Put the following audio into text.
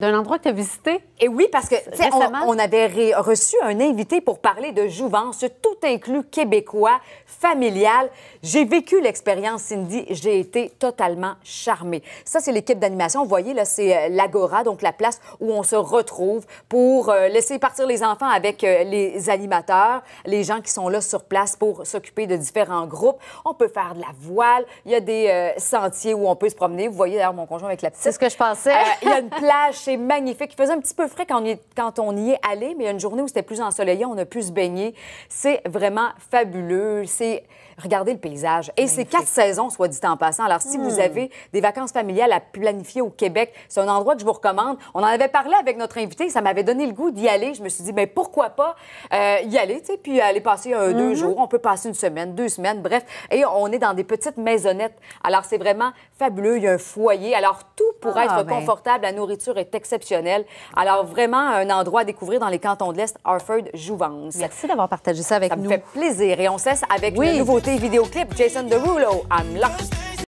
d'un endroit que tu as visité. Et oui, parce que on, on, avait reçu un invité pour parler de Jouvence, tout inclus québécois, familial. J'ai vécu l'expérience, Cindy. J'ai été totalement charmée. Ça, c'est l'équipe d'animation. Vous voyez, là, c'est euh, l'Agora, donc la place où on se retrouve pour euh, laisser partir les enfants avec euh, les animateurs, les gens qui sont là sur place pour s'occuper de différents groupes. On peut faire de la voile. Il y a des sentiers où on peut se promener. Vous voyez, d'ailleurs, mon conjoint avec la petite. C'est ce que je pensais. il y a une plage c'est magnifique. Il faisait un petit peu frais quand on y est, quand on y est allé, mais il y a une journée où c'était plus ensoleillé, on a pu se baigner. C'est vraiment fabuleux. C'est regardez le paysage. Et c'est quatre saisons, soit dit en passant. Alors, si vous hmm. avez des vacances familiales à planifier au Québec, c'est un endroit que je vous recommande. On en avait parlé avec notre invité, ça m'avait donné le goût d'y aller. Je me suis dit, mais pourquoi pas euh, y aller, tu sais, puis aller passer un, deux hmm. jours. On peut passer une semaine, deux semaines, bref. Et on est dans des petites maisonnettes. Alors, c'est vraiment fabuleux. Il y a un foyer. Alors, tout pour ah, être ben. confortable. La nourriture est exceptionnelle. Alors, vraiment, un endroit à découvrir dans les cantons de l'Est, Harford, Jouvence. Merci d'avoir partagé ça avec nous. Ça me fait plaisir. Et on se avec une nouveauté vidéoclip, Jason Derulo, I'm Lost.